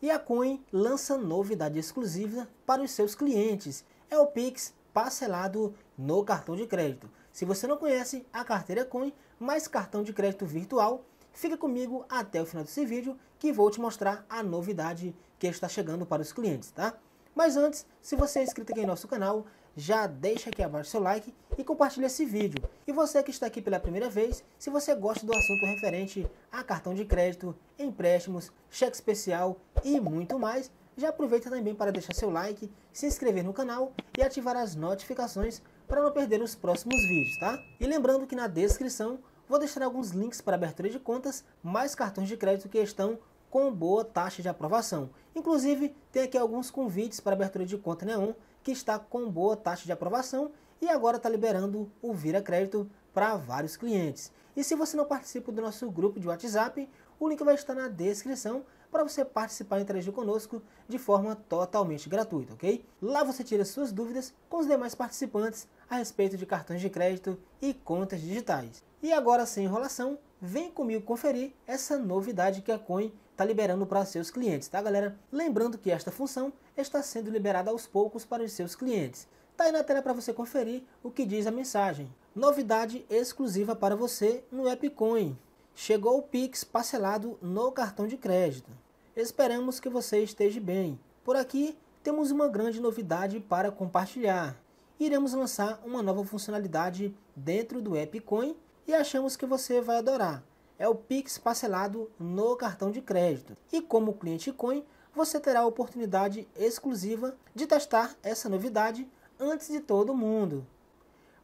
E a Coin lança novidade exclusiva para os seus clientes. É o Pix parcelado no cartão de crédito. Se você não conhece a carteira Coin mais cartão de crédito virtual, fica comigo até o final desse vídeo que vou te mostrar a novidade que está chegando para os clientes, tá? Mas antes, se você é inscrito aqui em nosso canal, já deixa aqui abaixo seu like e compartilha esse vídeo. E você que está aqui pela primeira vez, se você gosta do assunto referente a cartão de crédito, empréstimos, cheque especial e muito mais, já aproveita também para deixar seu like, se inscrever no canal e ativar as notificações para não perder os próximos vídeos, tá? E lembrando que na descrição vou deixar alguns links para abertura de contas, mais cartões de crédito que estão com boa taxa de aprovação. Inclusive, tem aqui alguns convites para abertura de conta Neon, né? que está com boa taxa de aprovação e agora está liberando o Vira Crédito para vários clientes. E se você não participa do nosso grupo de WhatsApp, o link vai estar na descrição para você participar e interagir conosco de forma totalmente gratuita, ok? Lá você tira suas dúvidas com os demais participantes a respeito de cartões de crédito e contas digitais. E agora, sem enrolação, vem comigo conferir essa novidade que a Coin está liberando para seus clientes, tá galera? Lembrando que esta função está sendo liberada aos poucos para os seus clientes. Tá aí na tela para você conferir o que diz a mensagem. Novidade exclusiva para você no AppCoin. Chegou o Pix parcelado no cartão de crédito. Esperamos que você esteja bem. Por aqui temos uma grande novidade para compartilhar. Iremos lançar uma nova funcionalidade dentro do AppCoin e achamos que você vai adorar. É o Pix parcelado no cartão de crédito. E como cliente Coin, você terá a oportunidade exclusiva de testar essa novidade antes de todo mundo.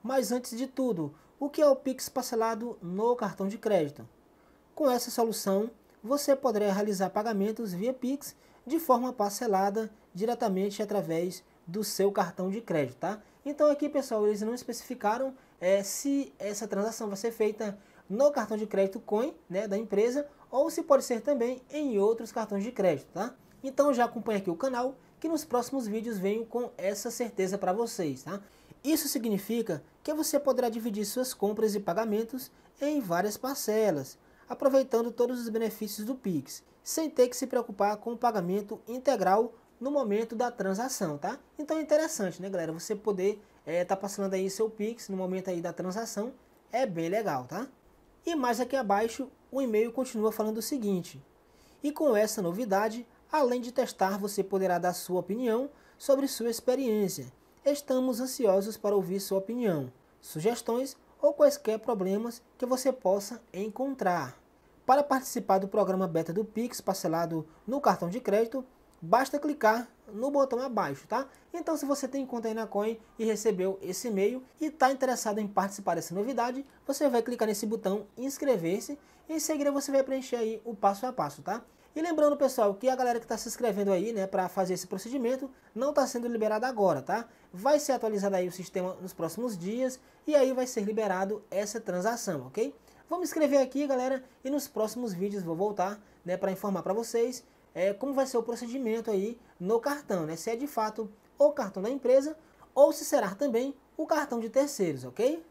Mas antes de tudo, o que é o Pix parcelado no cartão de crédito? Com essa solução, você poderá realizar pagamentos via Pix de forma parcelada diretamente através do seu cartão de crédito, tá? Então aqui, pessoal, eles não especificaram é, se essa transação vai ser feita no cartão de crédito Coin né, da empresa ou se pode ser também em outros cartões de crédito, tá? Então já acompanha aqui o canal que nos próximos vídeos venho com essa certeza para vocês, tá? Isso significa que você poderá dividir suas compras e pagamentos em várias parcelas, aproveitando todos os benefícios do Pix, sem ter que se preocupar com o pagamento integral no momento da transação, tá? Então é interessante, né, galera? Você poder é, tá passando aí seu Pix no momento aí da transação, é bem legal, tá? E mais aqui abaixo, o e-mail continua falando o seguinte: E com essa novidade, além de testar, você poderá dar sua opinião sobre sua experiência. Estamos ansiosos para ouvir sua opinião, sugestões ou quaisquer problemas que você possa encontrar. Para participar do programa beta do Pix parcelado no cartão de crédito, basta clicar no botão abaixo, tá? Então, se você tem conta aí na Coin e recebeu esse e-mail e está interessado em participar dessa novidade, você vai clicar nesse botão inscrever-se e em seguida você vai preencher aí o passo a passo, tá? E lembrando, pessoal, que a galera que está se inscrevendo aí, né, para fazer esse procedimento, não está sendo liberada agora, tá? Vai ser atualizado aí o sistema nos próximos dias e aí vai ser liberado essa transação, ok? Vamos escrever aqui, galera, e nos próximos vídeos vou voltar, né, para informar para vocês é, como vai ser o procedimento aí no cartão, né? Se é de fato o cartão da empresa ou se será também o cartão de terceiros, ok?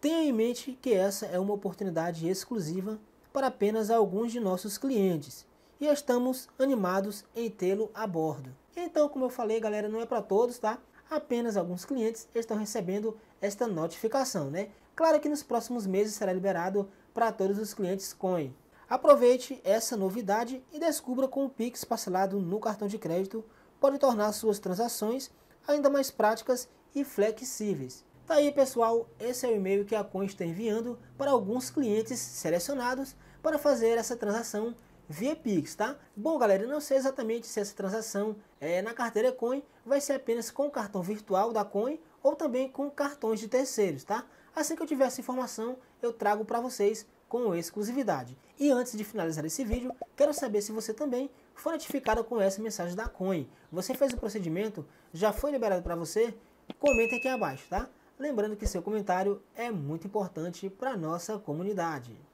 Tenha em mente que essa é uma oportunidade exclusiva para apenas alguns de nossos clientes e estamos animados em tê-lo a bordo. Então, como eu falei, galera, não é para todos, tá? Apenas alguns clientes estão recebendo esta notificação, né? Claro que nos próximos meses será liberado para todos os clientes coin. Aproveite essa novidade e descubra como o Pix parcelado no cartão de crédito pode tornar suas transações ainda mais práticas e flexíveis. Tá aí, pessoal, esse é o e-mail que a Coin está enviando para alguns clientes selecionados para fazer essa transação via Pix, tá? Bom, galera, não sei exatamente se essa transação é, na carteira Coin vai ser apenas com o cartão virtual da Coin ou também com cartões de terceiros, tá? Assim que eu tiver essa informação, eu trago para vocês com exclusividade. E antes de finalizar esse vídeo, quero saber se você também foi notificado com essa mensagem da Coin. Você fez o procedimento? Já foi liberado para você? Comenta aqui abaixo, tá? Lembrando que seu comentário é muito importante para nossa comunidade.